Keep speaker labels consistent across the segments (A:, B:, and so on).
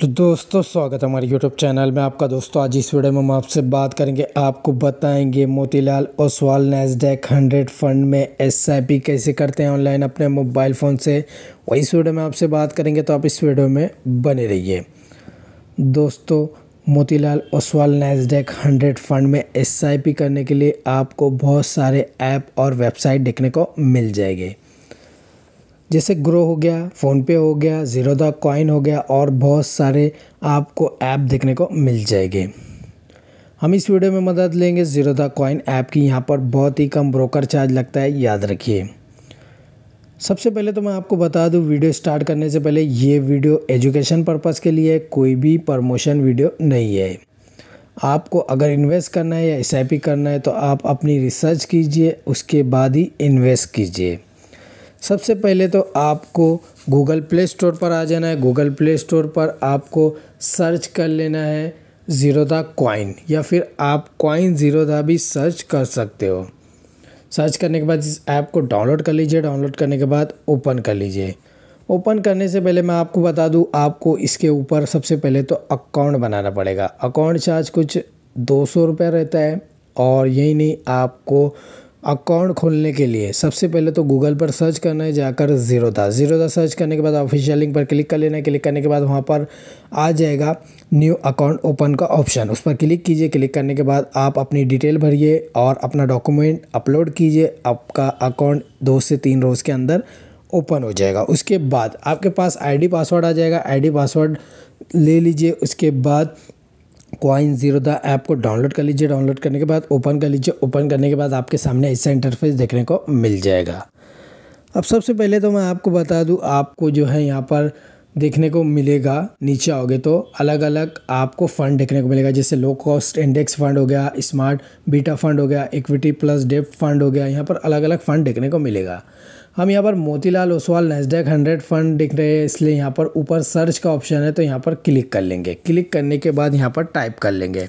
A: तो दोस्तों स्वागत है हमारे YouTube चैनल में आपका दोस्तों आज इस वीडियो में हम आपसे बात करेंगे आपको बताएंगे Motilal Oswal Nasdaq hundred fund में एस कैसे करते हैं ऑनलाइन अपने मोबाइल फ़ोन से वही इस वीडियो में आपसे बात करेंगे तो आप इस वीडियो में बने रहिए दोस्तों Motilal Oswal Nasdaq hundred fund में एस करने के लिए आपको बहुत सारे ऐप और वेबसाइट देखने को मिल जाएगी जैसे ग्रो हो गया फ़ोनपे हो गया जीरो द कॉइन हो गया और बहुत सारे आपको ऐप देखने को मिल जाएंगे हम इस वीडियो में मदद लेंगे जीरो द कॉइन ऐप की यहाँ पर बहुत ही कम ब्रोकर चार्ज लगता है याद रखिए सबसे पहले तो मैं आपको बता दूं वीडियो स्टार्ट करने से पहले ये वीडियो एजुकेशन पर्पस के लिए कोई भी प्रमोशन वीडियो नहीं है आपको अगर इन्वेस्ट करना है या एस करना है तो आप अपनी रिसर्च कीजिए उसके बाद ही इन्वेस्ट कीजिए सबसे पहले तो आपको गूगल प्ले स्टोर पर आ जाना है गूगल प्ले स्टोर पर आपको सर्च कर लेना है ज़ीरो दा कॉइन या फिर आप कॉइन ज़ीरोधा भी सर्च कर सकते हो सर्च करने के बाद इस ऐप को डाउनलोड कर लीजिए डाउनलोड करने के बाद ओपन कर लीजिए ओपन करने से पहले मैं आपको बता दूं आपको इसके ऊपर सबसे पहले तो अकाउंट बनाना पड़ेगा अकाउंट चार्ज कुछ दो सौ रुपये रहता है और यही नहीं आपको अकाउंट खोलने के लिए सबसे पहले तो गूगल पर सर्च करना है जाकर ज़ीरोदा ज़ीरोदा सर्च करने के बाद ऑफिशियल लिंक पर क्लिक कर लेना है क्लिक करने के बाद वहाँ पर आ जाएगा न्यू अकाउंट ओपन का ऑप्शन उस पर क्लिक कीजिए क्लिक करने के बाद आप अपनी डिटेल भरिए और अपना डॉक्यूमेंट अपलोड कीजिए आपका अकाउंट दो से तीन रोज़ के अंदर ओपन हो जाएगा उसके बाद आपके पास आईडी पासवर्ड आ जाएगा आईडी पासवर्ड ले लीजिए उसके बाद कॉइन जीरो द ऐप को डाउनलोड कर लीजिए डाउनलोड करने के बाद ओपन कर लीजिए ओपन करने के बाद आपके सामने ऐसा इंटरफेस देखने को मिल जाएगा अब सबसे पहले तो मैं आपको बता दूं आपको जो है यहाँ पर देखने को मिलेगा नीचे आओगे तो अलग अलग आपको फंड देखने को मिलेगा जैसे लो कॉस्ट इंडेक्स फंड हो गया स्मार्ट बीटा फंड हो गया इक्विटी प्लस डेप फंड हो गया यहाँ पर अलग अलग फंड देखने को मिलेगा हम यहाँ पर Motilal Oswal Nasdaq hundred fund दिख रहे हैं इसलिए यहाँ पर ऊपर सर्च का ऑप्शन है तो यहाँ पर क्लिक कर लेंगे क्लिक करने के बाद यहाँ पर टाइप कर लेंगे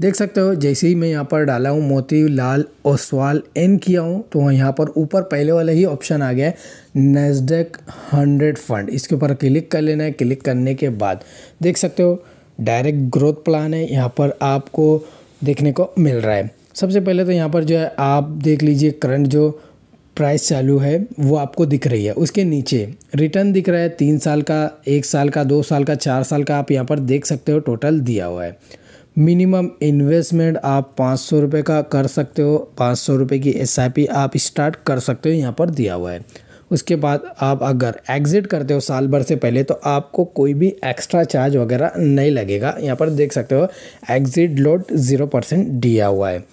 A: देख सकते हो जैसे ही मैं यहाँ पर डाला हूँ मोती लाल ओसवाल एन किया हूँ तो यहाँ पर ऊपर पहले वाला ही ऑप्शन आ गया है नेस्डेक हंड्रेड फंड इसके ऊपर क्लिक कर लेना है क्लिक करने के बाद देख सकते हो डायरेक्ट ग्रोथ प्लान है यहाँ पर आपको देखने को मिल रहा है सबसे पहले तो यहाँ पर जो है आप देख लीजिए करंट जो प्राइस चालू है वो आपको दिख रही है उसके नीचे रिटर्न दिख रहा है तीन साल का एक साल का दो साल का चार साल का आप यहाँ पर देख सकते हो टोटल दिया हुआ है मिनिमम इन्वेस्टमेंट आप पाँच सौ रुपये का कर सकते हो पाँच सौ रुपये की एस आप स्टार्ट कर सकते हो यहाँ पर दिया हुआ है उसके बाद आप अगर एग्ज़िट करते हो साल भर से पहले तो आपको कोई भी एक्स्ट्रा चार्ज वगैरह नहीं लगेगा यहाँ पर देख सकते हो एग्ज़िट लोड ज़ीरो परसेंट दिया हुआ है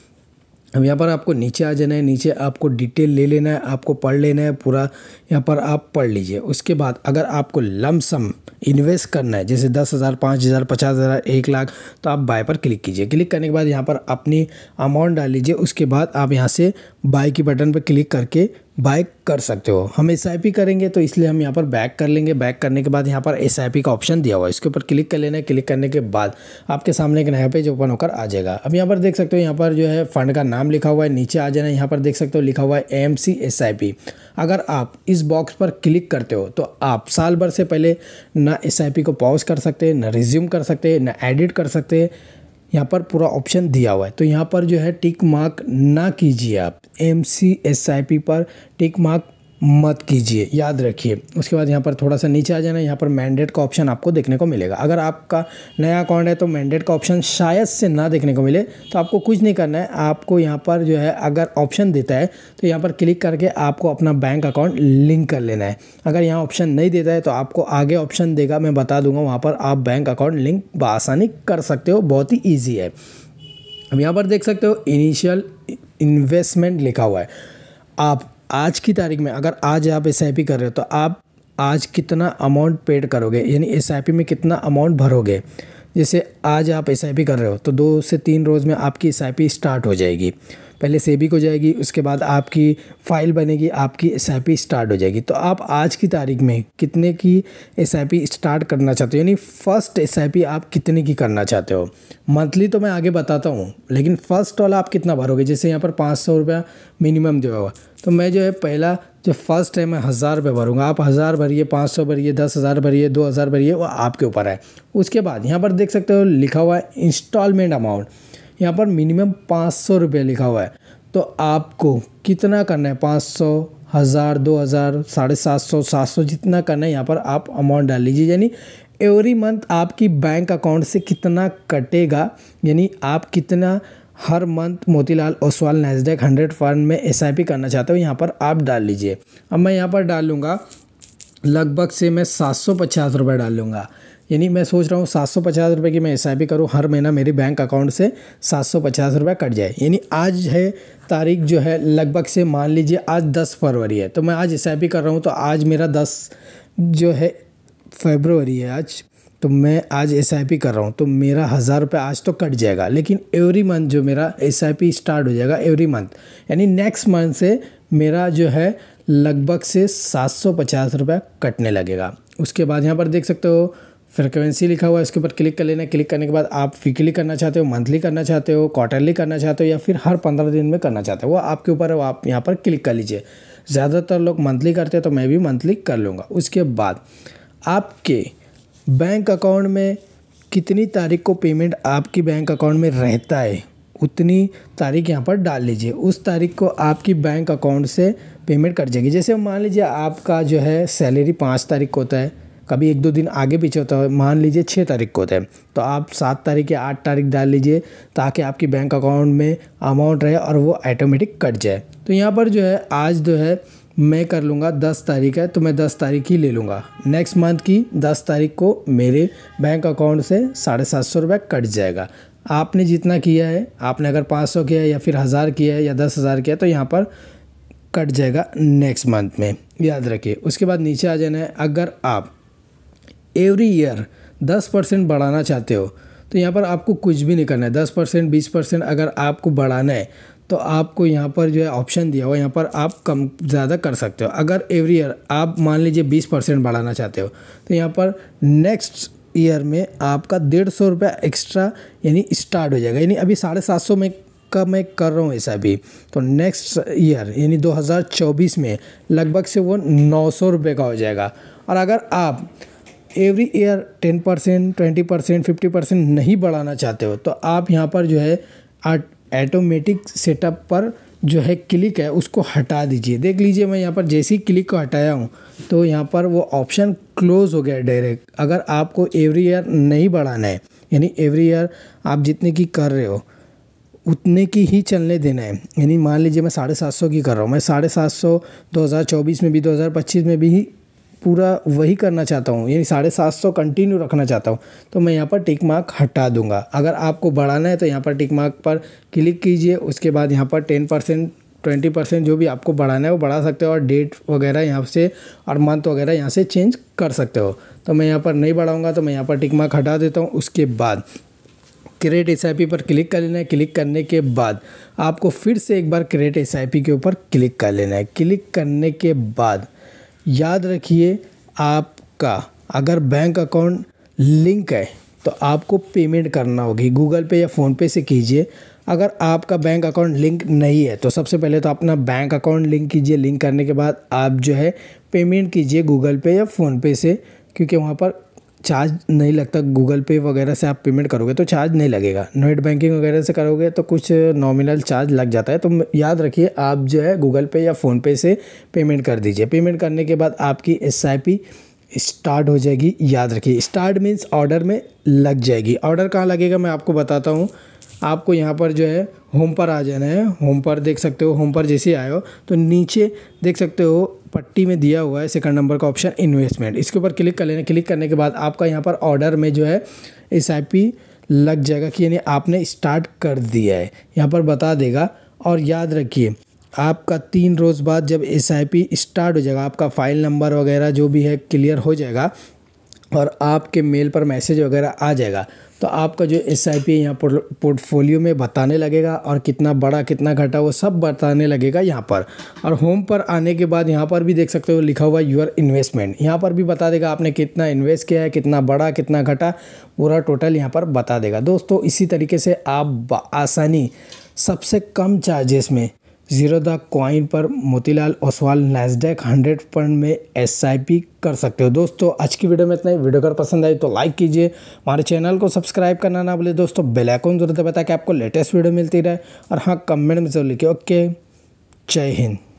A: अब यहाँ पर आपको नीचे आ जाना है नीचे आपको डिटेल ले लेना है आपको पढ़ लेना है पूरा यहाँ पर आप पढ़ लीजिए उसके बाद अगर आपको लमसम इन्वेस्ट करना है जैसे दस हज़ार पाँच हज़ार पचास हज़ार एक लाख तो आप बाय पर क्लिक कीजिए क्लिक करने के बाद यहाँ पर अपनी अमाउंट डाल लीजिए उसके बाद आप यहाँ से बाय की बटन पर क्लिक करके बाइक कर सकते हो हम एस करेंगे तो इसलिए हम यहाँ पर बैक कर लेंगे बैक करने के बाद यहाँ पर एस का ऑप्शन दिया हुआ है इसके ऊपर क्लिक कर लेना है क्लिक करने के बाद आपके सामने एक नया पेज ओपन होकर आ जाएगा अब यहाँ पर देख सकते हो यहाँ पर जो है फंड का नाम लिखा हुआ है नीचे आ जाना है यहाँ पर देख सकते हो लिखा हुआ है एम सी अगर आप इस बॉक्स पर क्लिक करते हो तो आप साल भर से पहले ना एस को पॉज कर सकते हैं ना रिज्यूम कर सकते हैं ना एडिट कर सकते हैं यहाँ पर पूरा ऑप्शन दिया हुआ है तो यहाँ पर जो है टिक मार्क ना कीजिए आप M C S I P पर टिक मार्क मत कीजिए याद रखिए उसके बाद यहाँ पर थोड़ा सा नीचे आ जाना यहाँ पर मैंडेट का ऑप्शन आपको देखने को मिलेगा अगर आपका नया अकाउंट है तो मैंडेट का ऑप्शन शायद से ना देखने को मिले तो आपको कुछ नहीं करना है आपको यहाँ पर जो है अगर ऑप्शन देता है तो यहाँ पर क्लिक करके आपको अपना बैंक अकाउंट लिंक कर लेना है अगर यहाँ ऑप्शन नहीं देता है तो आपको आगे ऑप्शन देगा मैं बता दूंगा वहाँ पर आप बैंक अकाउंट लिंक बसानी कर सकते हो बहुत ही ईजी है अब यहाँ पर देख सकते हो इनिशियल इन्वेस्टमेंट लिखा हुआ है आप आज की तारीख में अगर आज आप एस कर रहे हो तो आप आज कितना अमाउंट पेड करोगे यानी एस में कितना अमाउंट भरोगे जैसे आज आप एस कर रहे हो तो दो से तीन रोज़ में आपकी एस स्टार्ट हो जाएगी पहले सेबी को जाएगी उसके बाद आपकी फ़ाइल बनेगी आपकी एस स्टार्ट हो जाएगी तो आप आज की तारीख में कितने की एस स्टार्ट करना चाहते हो यानी फ़र्स्ट एस आप कितने की करना चाहते हो मंथली तो मैं आगे बताता हूँ लेकिन फ़र्स्ट वाला आप कितना भरोगे जैसे यहाँ पर पाँच सौ रुपया मिनिमम दिया हुआ तो मैं जो है पहला जो फर्स्ट है मैं हज़ार रुपये भरूंगा आप हज़ार भरिए पाँच सौ भरिए दस हज़ार भरिए दो हज़ार भरिए वो आपके ऊपर है उसके बाद यहाँ पर देख सकते हो लिखा हुआ है इंस्टॉलमेंट अमाउंट यहाँ पर मिनिमम पाँच सौ रुपये लिखा हुआ है तो आपको कितना करना है पाँच सौ हज़ार दो हज़ार साढ़े सात सौ सात सौ जितना करना है यहाँ पर आप अमाउंट डाल लीजिए यानी एवरी मंथ आपकी बैंक अकाउंट से कितना कटेगा यानी आप कितना हर month Motilal Oswal Nasdaq hundred fund में एस करना चाहते हो यहाँ पर आप डाल लीजिए अब मैं यहाँ पर डालूँगा लगभग से मैं सात सौ पचास रुपये डालूँगा यानी मैं सोच रहा हूँ सात सौ पचास रुपये की मैं एस आई पी करूँ हर महीना मेरे बैंक अकाउंट से सात सौ पचास रुपये कट जाए यानी आज है तारीख जो है लगभग से मान लीजिए आज दस फरवरी है तो मैं आज एस आई पी कर रहा हूँ तो आज मेरा दस जो है फेबरवरी है आज तो मैं आज एस आई पी कर रहा हूँ तो मेरा हज़ार रुपये आज तो कट जाएगा लेकिन एवरी मंथ जो मेरा एस आई पी स्टार्ट हो जाएगा एवरी मंथ यानी नेक्स्ट मंथ से मेरा जो है लगभग से सात सौ पचास रुपये कटने लगेगा उसके बाद यहाँ पर देख सकते हो फ्रिक्वेंसी लिखा हुआ है इसके ऊपर क्लिक कर लेना क्लिक करने के बाद आप वीकली करना चाहते हो मंथली करना चाहते हो क्वार्टरली करना चाहते हो या फिर हर पंद्रह दिन में करना चाहते हो वो आपके ऊपर है आप यहाँ पर क्लिक कर लीजिए ज़्यादातर लोग मंथली करते हैं तो मैं भी मंथली कर लूँगा उसके बाद आपके बैंक अकाउंट में कितनी तारीख को पेमेंट आपकी बैंक अकाउंट में रहता है उतनी तारीख यहाँ पर डाल लीजिए उस तारीख को आपकी बैंक अकाउंट से पेमेंट कट जाएगी जैसे मान लीजिए आपका जो है सैलरी पाँच तारीख को होता है कभी एक दो दिन आगे पीछे होता है मान लीजिए छः तारीख को होता है तो आप सात तारीख या आठ तारीख डाल लीजिए ताकि आपकी बैंक अकाउंट में अमाउंट रहे और वो ऑटोमेटिक कट जाए तो यहाँ पर जो है आज जो है मैं कर लूँगा दस तारीख है तो मैं दस तारीख ही ले लूँगा नेक्स्ट मंथ की दस तारीख को मेरे बैंक अकाउंट से साढ़े सात सौ रुपये कट जाएगा आपने जितना किया है आपने अगर पाँच सौ किया है या फिर हज़ार किया है या दस हज़ार किया तो यहाँ पर कट जाएगा नेक्स्ट मंथ में याद रखिए उसके बाद नीचे आ जाना है अगर आप एवरी ईयर दस परसेंट बढ़ाना चाहते हो तो यहाँ पर आपको कुछ भी नहीं करना है दस परसेंट बीस परसेंट अगर आपको बढ़ाना है तो आपको यहाँ पर जो है ऑप्शन दिया हुआ यहाँ पर आप कम ज़्यादा कर सकते हो अगर एवरी ईयर आप मान लीजिए बीस परसेंट बढ़ाना चाहते हो तो यहाँ पर नेक्स्ट ईयर में आपका डेढ़ सौ रुपया एक्स्ट्रा यानी स्टार्ट हो जाएगा यानी अभी साढ़े सात सौ में का मैं कर रहा हूँ ऐसा भी तो नेक्स्ट ईयर यानी 2024 में लगभग से वो नौ सौ रुपये का हो जाएगा और अगर आप every year ten percent twenty percent fifty percent नहीं बढ़ाना चाहते हो तो आप यहाँ पर जो है ऑटोमेटिक सेटअप पर जो है क्लिक है उसको हटा दीजिए देख लीजिए मैं यहाँ पर जैसे ही क्लिक को हटाया हूँ तो यहाँ पर वो ऑप्शन क्लोज़ हो गया डायरेक्ट अगर आपको एवरी ईयर नहीं बढ़ाना है यानी एवरी ईयर आप जितने की कर रहे हो उतने की ही चलने देना है यानी मान लीजिए मैं साढ़े सात सौ की कर रहा हूँ मैं साढ़े सात सौ दो हज़ार चौबीस में भी दो हज़ार पच्चीस में भी पूरा वही करना चाहता हूँ यानी साढ़े सात सौ कंटिन्यू रखना चाहता हूँ तो मैं यहाँ पर टिक मार्क हटा दूंगा अगर आपको बढ़ाना है तो यहाँ पर टिक मार्क पर क्लिक कीजिए उसके बाद यहाँ पर टेन परसेंट ट्वेंटी परसेंट जो भी आपको बढ़ाना है वो बढ़ा सकते हो और डेट वगैरह यहाँ से और मंथ वगैरह यहाँ से चेंज कर सकते हो तो मैं यहाँ पर नहीं बढ़ाऊँगा तो मैं यहाँ पर टिक मार्क हटा देता हूँ उसके बाद क्रिएट एस पर क्लिक कर लेना है क्लिक करने के बाद आपको फिर से एक बार क्रिएट एस के ऊपर क्लिक कर लेना है क्लिक करने के बाद याद रखिए आपका अगर बैंक अकाउंट लिंक है तो आपको पेमेंट करना होगी गूगल पे या फ़ोनपे से कीजिए अगर आपका बैंक अकाउंट लिंक नहीं है तो सबसे पहले तो अपना बैंक अकाउंट लिंक कीजिए लिंक करने के बाद आप जो है पेमेंट कीजिए गूगल पे या फ़ोनपे से क्योंकि वहाँ पर चार्ज नहीं लगता गूगल पे वगैरह से आप पेमेंट करोगे तो चार्ज नहीं लगेगा नेट बैंकिंग वगैरह से करोगे तो कुछ नॉमिनल चार्ज लग जाता है तो याद रखिए आप जो है गूगल पे या फ़ोनपे से पेमेंट कर दीजिए पेमेंट करने के बाद आपकी एस स्टार्ट हो जाएगी याद रखिए स्टार्ट मीन्स ऑर्डर में लग जाएगी ऑर्डर कहाँ लगेगा मैं आपको बताता हूँ आपको यहाँ पर जो है होम पर आ जाना है होम पर देख सकते हो होम पर जैसे आए हो तो नीचे देख सकते हो पट्टी में दिया हुआ है सेकंड नंबर का ऑप्शन इन्वेस्टमेंट इसके ऊपर क्लिक कर लेना क्लिक करने के बाद आपका यहाँ पर ऑर्डर में जो है एस लग जाएगा कि यानी आपने स्टार्ट कर दिया है यहाँ पर बता देगा और याद रखिए आपका तीन रोज़ बाद जब एस स्टार्ट हो जाएगा आपका फ़ाइल नंबर वगैरह जो भी है क्लियर हो जाएगा और आपके मेल पर मैसेज वगैरह आ जाएगा तो आपका जो एस आई पी यहाँ पोर्टफोलियो में बताने लगेगा और कितना बड़ा कितना घटा वो सब बताने लगेगा यहाँ पर और होम पर आने के बाद यहाँ पर भी देख सकते हो लिखा हुआ यूर इन्वेस्टमेंट यहाँ पर भी बता देगा आपने कितना इन्वेस्ट किया है कितना बड़ा कितना घटा पूरा टोटल यहाँ पर बता देगा दोस्तों इसी तरीके से आप आसानी सबसे कम चार्जेस में जीरो द कॉइन पर Motilal Oswal Nasdaq hundred fund में एस आई पी कर सकते हो दोस्तों आज की वीडियो में इतना ही वीडियो अगर पसंद आई तो लाइक कीजिए हमारे चैनल को सब्सक्राइब करना ना भूले दोस्तों बेल आइकन जरूर दबाए ताकि आपको लेटेस्ट वीडियो मिलती रहे और हाँ कमेंट में जरूर लिखिए ओके जय हिंद